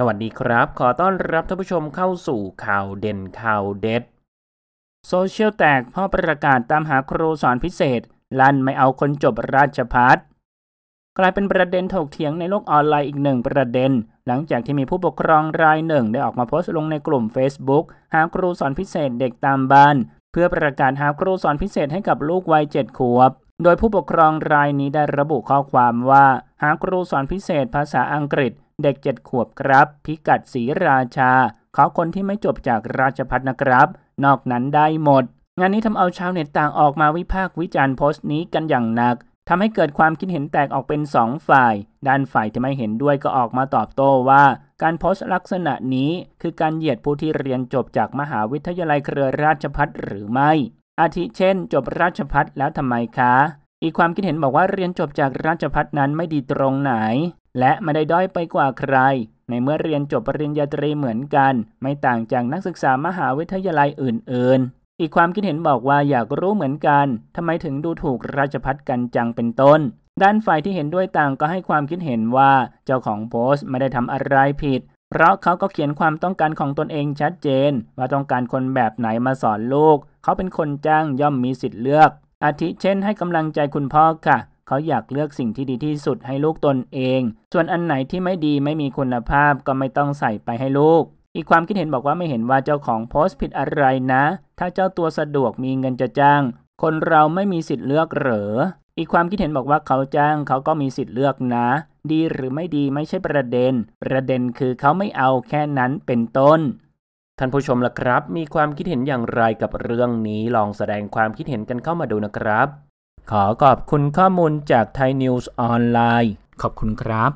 สวัสดีครับขอต้อนรับท่านผู้ชมเข้าสู่ข่าวเด่นข่าวเด็ดโซเชียลแตกพ่อประกาศตามหาครูสอนพิเศษ ลั่นไม่เอาคนจบราชพัฒกลายเป็นประเด็นถกเถียงในโลกออนไลน์อีกหนึ่งประเด็น หลังจากที่มีผู้ปกครองรายหนึ่ง ได้ออกมาโพสต์ลงในกลุ่ม Facebook หาครูสอนพิเศษเด็กตามบ้าน เพื่อประกาศหาครูสอนพิเศษให้กับลูกวัยเจ็ดขวบ โดยผู้ปกครองรายนี้ได้ระบุข้อความว่า หาครูสอนพิเศษ ภาษาอังกฤษเด็กเจ็ดขวบครับ พิกัดศรีราชาขอคนที่ไม่จบจากราชพัฒนะครับ นอกนั้นได้หมดงานนี้ทำเอาชาวเน็ตต่างออกมาวิพากษ์วิจารณ์โพสต์นี้กันอย่างหนักทำให้เกิดความคิดเห็นแตกออกเป็น2ฝ่าย ด้านฝ่ายที่ไม่เห็นด้วยก็ออกมาตอบโต้ว่า การโพสต์ลักษณะนี้ คือการเหยียดผู้ที่เรียนจบจากมหาวิทยาลัยเครือราชพัฒหรือไม่ อาทิเช่น จบราชพัฒแล้วทำไมคะอีกความคิดเห็นบอกว่าเรียนจบจากราชพัฒนั้นไม่ดีตรงไหนและไม่ได้ด้อยไปกว่าใคร ในเมื่อเรียนจบปริญญาตรีเหมือนกัน ไม่ต่างจากนักศึกษามหาวิทยาลัยอื่นๆ อีกความคิดเห็นบอกว่าอยากรู้เหมือนกันทำไมถึงดูถูกราชพัฒกันจังเป็นต้น ด้านฝ่ายที่เห็นด้วยต่างก็ให้ความคิดเห็นว่าเจ้าของโพสต์ไม่ได้ทำอะไรผิด เพราะเขาก็เขียนความต้องการของตนเองชัดเจน ว่าต้องการคนแบบไหนมาสอนลูก เขาเป็นคนจ้างย่อมมีสิทธิ์เลือก อาทิเช่น ให้กำลังใจคุณพ่อค่ะเขาอยากเลือกสิ่งที่ดีที่สุดให้ลูกตนเอง ส่วนอันไหนที่ไม่ดีไม่มีคุณภาพก็ไม่ต้องใส่ไปให้ลูก อีกความคิดเห็นบอกว่าไม่เห็นว่าเจ้าของโพสต์ผิดอะไรนะ ถ้าเจ้าตัวสะดวกมีเงินจะจ้าง คนเราไม่มีสิทธิ์เลือกเหรออีกความคิดเห็นบอกว่าเขาจ้างเขาก็มีสิทธิ์เลือกนะ ดีหรือไม่ดีไม่ใช่ประเด็น ประเด็นคือเขาไม่เอาแค่นั้นเป็นต้น ท่านผู้ชมล่ะครับ มีความคิดเห็นอย่างไรกับเรื่องนี้ลองแสดงความคิดเห็นกันเข้ามาดูนะครับขอขอบคุณข้อมูลจากไทยนิวส์ออนไลน์ ขอบคุณครับ